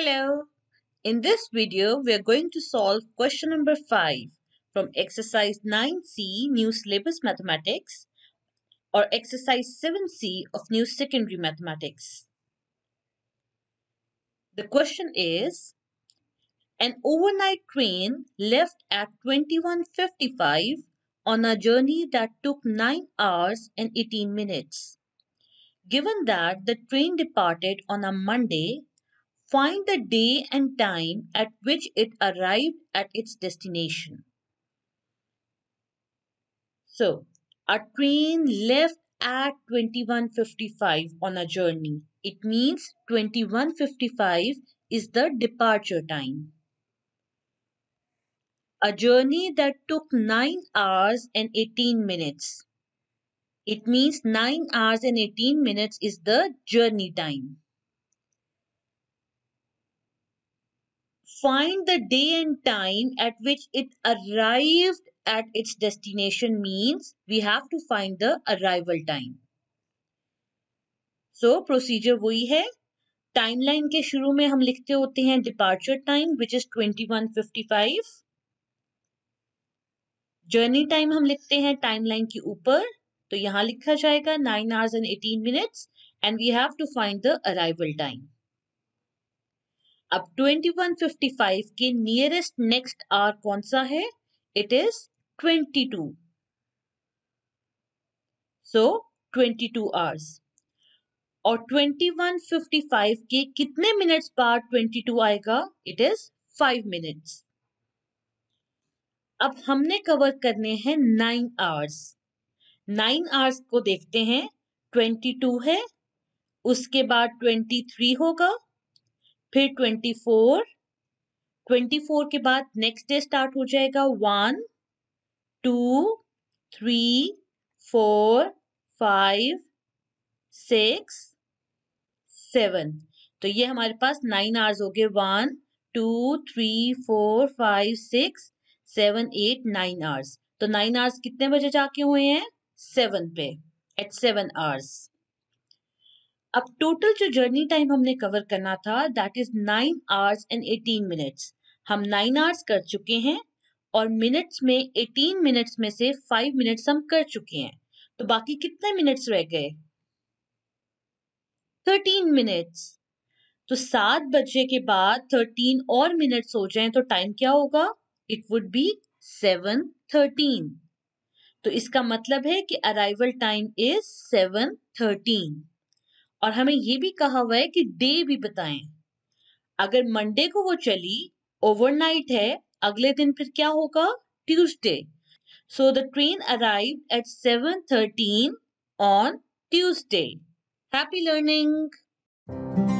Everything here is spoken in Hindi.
Hello. In this video, we are going to solve question number 5 from exercise 9C New Syllabus Mathematics or exercise 7C of New Secondary Mathematics. The question is, an overnight train left at 21.55 on a journey that took 9 hours and 18 minutes. Given that the train departed on a Monday Find the day and time at which it arrived at its destination. So, a train left at 21.55 on a journey. It means 21.55 is the departure time. A journey that took 9 hours and 18 minutes. It means 9 hours and 18 minutes is the journey time. Find the day and time at which it arrived at its destination means we have to find the arrival time. So procedure वही है टाइमलाइन के शुरू में हम लिखते होते हैं departure time which is twenty one fifty five journey time हम लिखते हैं टाइमलाइन के ऊपर तो यहाँ लिखा जाएगा nine hours and eighteen minutes and we have to find the arrival time अब 2155 के नियरेस्ट नेक्स्ट आर कौन सा है it is 22 so so, 22 hours और 2155 के कितने मिनट्स बाद 22 आएगा इट इज 5 मिनट्स अब हमने कवर करने हैं नाइन आवर्स नाइन आवर्स को देखते हैं 22 है उसके बाद 23 होगा फिर ट्वेंटी फोर ट्वेंटी फोर के बाद नेक्स्ट डे स्टार्ट हो जाएगा one two three four five six seven तो ये हमारे पास नाइन आवर्स हो गए one two three four five six seven eight nine hours तो नाइन आवर्स कितने बजे जाके हुए हैं सेवन पे एट सेवन आवर्स अब टोटल जो जर्नी टाइम हमने कवर करना था that is nine hours and eighteen minutes हम नाइन आवर्स कर चुके हैं और मिनट्स में एटीन मिनट्स में से फाइव मिनट्स हम कर चुके हैं तो बाकी कितने मिनट्स रह गए थर्टीन मिनट्स तो सात बजे के बाद थर्टीन और मिनट्स हो जाए तो टाइम क्या होगा it would be seven thirteen तो इसका मतलब है कि arrival time is seven thirteen और हमें ये भी कहा हुआ है कि डे भी बताएं अगर मंडे को वो चली ओवरनाइट है अगले दिन फिर क्या होगा Tuesday so the train arrive at seven thirteen on Tuesday happy learning